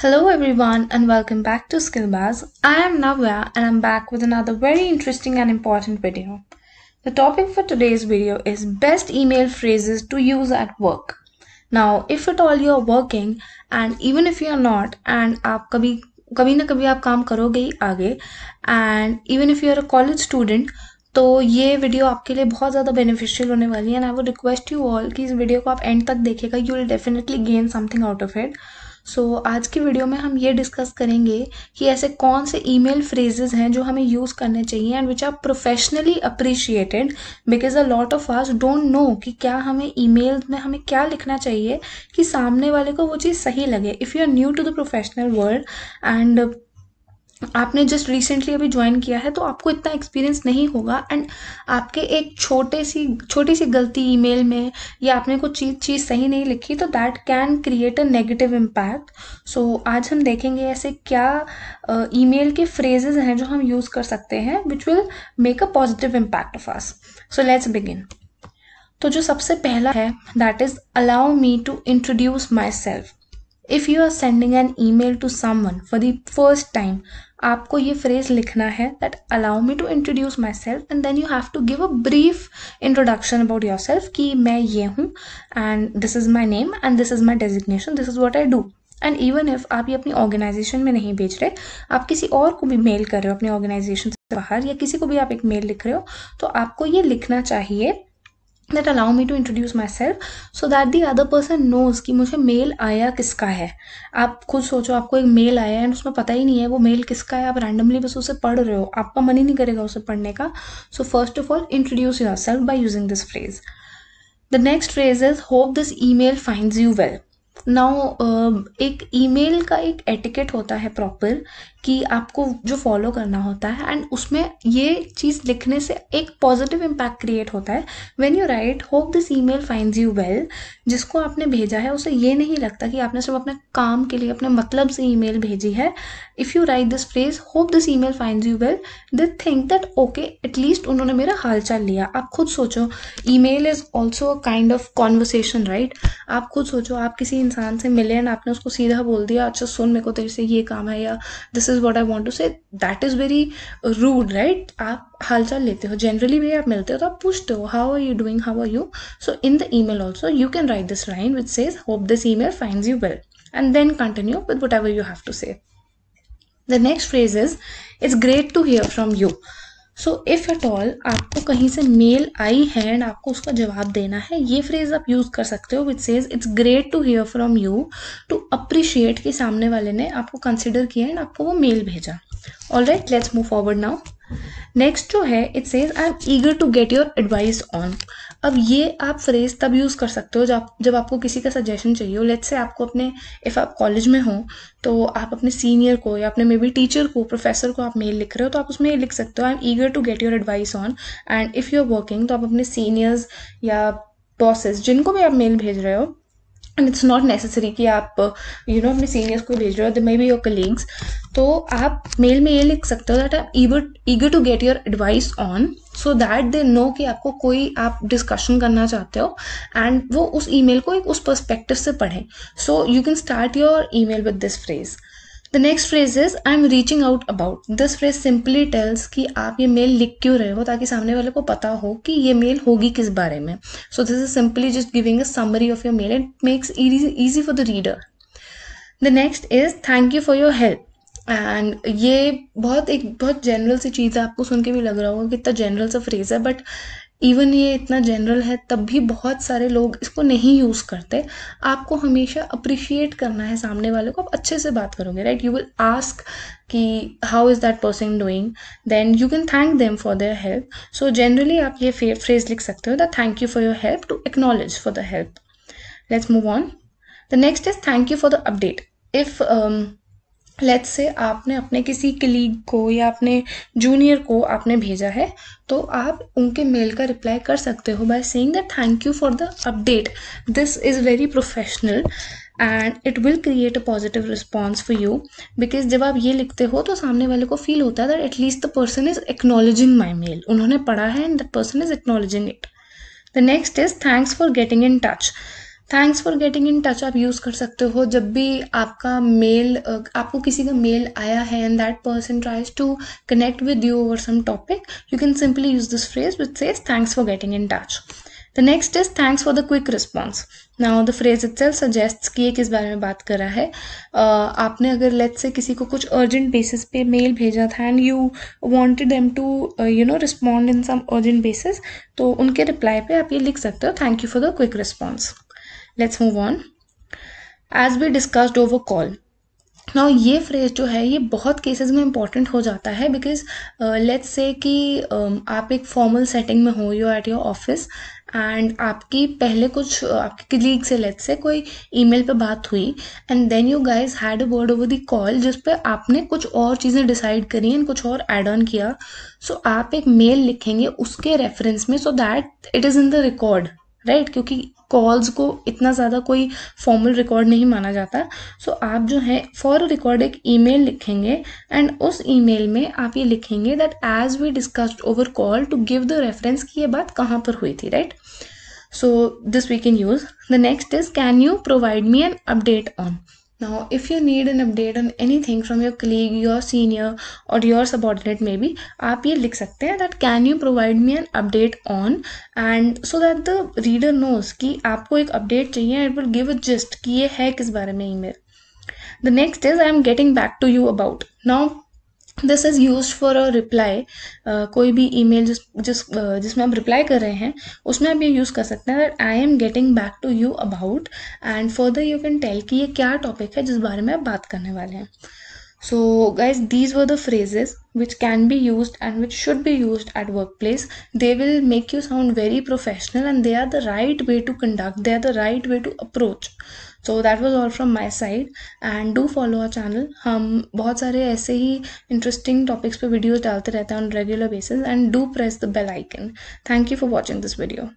Hello everyone and welcome back to Skillbars. I am Navya and I'm back with another very interesting and important video. The topic for today's video is best email phrases to use at work. Now if at all you're working and even if you're not and आप कभी कभी na कभी आप काम karoge he aage, and even if you're a college student तो ये video आपके लिए बहुत ज़्यादा बेनिफिशियल होने वाली है एंड आई वो रिक्वेस्ट यू ऑल कि इस वीडियो को आप एंड तक देखेगा you will definitely gain something out of it so so, आज की वीडियो में हम ये डिस्कस करेंगे कि ऐसे कौन से ईमेल फ्रेजेस हैं जो हमें यूज़ करने चाहिए and which are professionally appreciated because a lot of us don't know कि क्या हमें ईमेल में हमें क्या लिखना चाहिए कि सामने वाले को वो चीज़ सही लगे if you are new to the professional world and आपने जस्ट रिसेंटली अभी ज्वाइन किया है तो आपको इतना एक्सपीरियंस नहीं होगा एंड आपके एक छोटे सी छोटी सी गलती ईमेल में या आपने कुछ चीज़ चीज़ सही नहीं लिखी तो that can create a negative impact so आज हम देखेंगे ऐसे क्या ईमेल uh, के फ्रेजेज हैं जो हम यूज़ कर सकते हैं which will make a positive impact of us so let's begin तो जो सबसे पहला है that is allow me to introduce myself if you are sending an email to someone for the first time आपको ये phrase लिखना है that allow me to introduce myself and then you have to give a brief introduction about yourself कि मैं ये हूँ and this is my name and this is my designation this is what I do and even if आप ये अपनी organisation में नहीं भेज रहे आप किसी और को भी मेल कर रहे हो अपने ऑर्गेनाइजेशन से बाहर या किसी को भी आप एक मेल लिख रहे हो तो आपको ये लिखना चाहिए that allow me to introduce myself so that the other person knows कि मुझे मेल आया किसका है आप खुद सोचो आपको एक मेल आया है उसमें पता ही नहीं है वो मेल किसका है आप रैंडमली बस उसे पढ़ रहे हो आपका मन ही नहीं करेगा उसे पढ़ने का so first of all introduce yourself by using this phrase the next phrase is hope this email find you well now एक ई मेल का एक एटिकेट होता है प्रॉपर कि आपको जो फॉलो करना होता है एंड उसमें ये चीज़ लिखने से एक पॉजिटिव इम्पैक्ट क्रिएट होता है when you write hope this email finds you well जिसको आपने भेजा है उसे ये नहीं लगता कि आपने सिर्फ अपने काम के लिए अपने मतलब से ई मेल भेजी है if you write this phrase hope this email you well they think that okay at least उन्होंने मेरा हालचाल लिया आप खुद सोचो email is also a kind of conversation right आप खुद सोचो आप किसी इंसान से मिले एंड आपने उसको सीधा बोल दिया अच्छा सुन मेरे को तेरे से ये काम है या this is what I want to say that is very rude right आप हालचाल लेते हो generally भी आप मिलते हो तो आप how are you doing how are you so in the email also you can write this line which says hope this email finds you well and then continue with whatever you have to say the next phrase is it's great to hear from you so if at all आपको कहीं से mail आई है and आपको उसका जवाब देना है ये फ्रेज आप यूज़ कर सकते हो which says it's great to hear from you to appreciate कि सामने वाले ने आपको कंसिडर किया एंड आपको वो मेल भेजा all right let's move forward now next जो है it says I am eager to get your advice on अब ये आप फ्रेज तब यूज़ कर सकते हो जब जब आपको किसी का सजेशन चाहिए हो लेट से आपको अपने इफ़ आप कॉलेज में हो तो आप अपने सीनियर को या अपने मे बी टीचर को प्रोफेसर को आप मेल लिख रहे हो तो आप उसमें लिख सकते हो I am eager to get your advice on and if you are working तो आप अपने सीनियर्स या बॉसेस जिनको भी आप मेल भेज रहे हो एंड इट्स नॉट नेसेसरी कि आप यू नो अपने सीनियर्स को भेज रहे हो दे मे बी योर कलिंग्स तो आप मेल में ये लिख सकते हो दैट आप eager to get your advice on so that they know कि आपको कोई आप डिस्कशन करना चाहते हो एंड वो उस ई मेल को एक उस परस्पेक्टिव से पढ़ें so you can start your email with this phrase the next phrase is I am reaching out about this phrase simply tells कि आप ये मेल लिख क्यों रहे हो ताकि सामने वाले को पता हो कि ये मेल होगी किस बारे में so this is simply just giving a summary of your mail it makes easy for the reader the next is thank you for your help and ये बहुत एक बहुत जनरल सी चीज़ है आपको सुन के भी लग रहा होगा कितना जनरल सा फ्रेज है बट इवन ये इतना जनरल है तब भी बहुत सारे लोग इसको नहीं यूज़ करते आपको हमेशा अप्रिशिएट करना है सामने वाले को आप अच्छे से बात करोगे राइट यू विल आस्क कि how is that person doing then you can thank them for their help so generally आप ये फ्रेज लिख सकते हो the thank you for your help to acknowledge for the help let's move on the next is thank you for the update if let's say आपने अपने किसी colleague को या अपने जूनियर को आपने भेजा है तो आप उनके मेल का रिप्लाई कर सकते हो by saying that thank you for the update this is very professional and it will create a positive response for you because जब आप ये लिखते हो तो सामने वाले को फील होता है that at least the person is acknowledging my mail उन्होंने पढ़ा है and the person is acknowledging it the next is thanks for getting in touch thanks for getting in touch आप यूज़ कर सकते हो जब भी आपका मेल आपको किसी का मेल आया है and that person tries to connect with you over some topic you can simply use this phrase which says thanks for getting in touch the next is thanks for the quick response now the phrase itself suggest किए किस बारे में बात कर रहा है uh, आपने अगर लेट से किसी को कुछ अर्जेंट बेसिस पे मेल भेजा था and you wanted them to you know respond in some urgent basis तो उनके रिप्लाई पे आप ये लिख सकते हो thank you for the quick response let's move on as be discussed over call ना ये फ्रेज जो है ये बहुत केसेस में इंपॉर्टेंट हो जाता है बिकॉज लेट्स से कि uh, आप एक फॉर्मल सेटिंग में हो you at your office and आपकी पहले कुछ uh, आपके क्लीग से लेट्स से कोई ईमेल पे बात हुई and then you guys had a word over the call जिस पे आपने कुछ और चीज़ें डिसाइड करी एंड कुछ और एड ऑन किया सो so, आप एक मेल लिखेंगे उसके रेफरेंस में so that it is in the record right क्योंकि कॉल्स को इतना ज़्यादा कोई फॉर्मल रिकॉर्ड नहीं माना जाता सो so, आप जो है फॉर रिकॉर्ड एक ईमेल लिखेंगे एंड उस ईमेल में आप ये लिखेंगे that as we discussed over call to give the reference की ये बात कहाँ पर हुई थी right so this we can use the next is can you provide me an update on Now, if you need an update on anything from your colleague, your senior or your subordinate maybe, आप ये लिख सकते हैं that can you provide me an update on and so that the reader knows कि आपको एक update चाहिए it will give a gist कि ये है किस बारे में email. The next is I am getting back to you about. Now this is use for a reply कोई भी ई मेल जिस जिस uh, जिसमें आप रिप्लाई कर रहे हैं उसमें आप ये यूज़ कर सकते हैं that I am getting back to you about and further you can tell कि ये क्या टॉपिक है जिस बारे में आप बात करने वाले हैं so guys these were the phrases which can be use and which should be use at work place they will make you sound very professional and they are the right way to conduct they are the right way to approach so that was all from my side and do follow our channel हम बहुत सारे ऐसे ही interesting topics पर videos डालते रहते हैं on regular basis and do press the bell icon thank you for watching this video